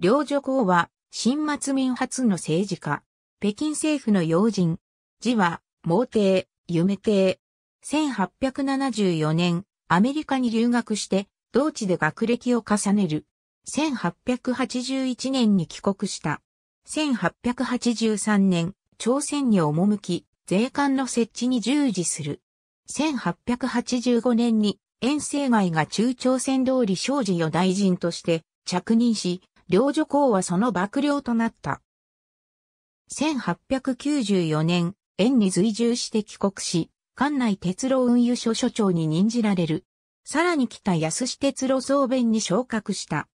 梁女公は、新末民初の政治家。北京政府の要人。字は、毛帝、夢帝。1874年、アメリカに留学して、同地で学歴を重ねる。1881年に帰国した。1883年、朝鮮に赴き、税関の設置に従事する。1885年に、遠征外が中朝鮮通り商事与大臣として着任し、領女公はその幕僚となった。1894年、園に随従して帰国し、館内鉄路運輸所所長に任じられる。さらに北安市鉄路総弁に昇格した。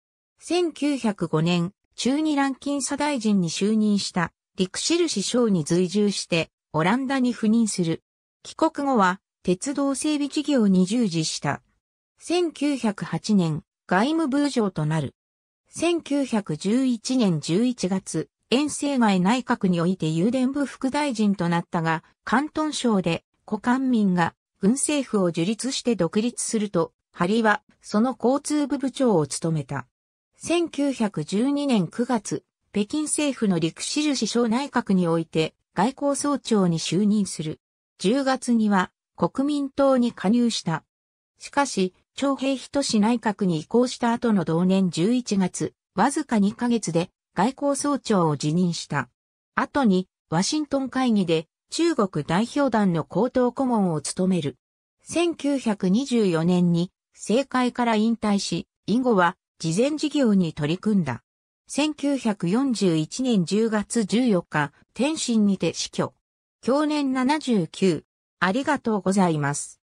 1905年、中二ランキン佐大臣に就任した、陸印省師匠に随従して、オランダに赴任する。帰国後は、鉄道整備事業に従事した。1908年、外務部長となる。1911年11月、遠征外内閣において郵電部副大臣となったが、関東省で、古官民が軍政府を樹立して独立すると、ハリはその交通部部長を務めた。1912年9月、北京政府の陸志ル首相内閣において外交総長に就任する。10月には国民党に加入した。しかし、徴兵人氏内閣に移行した後の同年11月、わずか2ヶ月で外交総長を辞任した。後に、ワシントン会議で中国代表団の高等顧問を務める。1924年に政界から引退し、以後は慈善事業に取り組んだ。1941年10月14日、天津にて死去。去年79。ありがとうございます。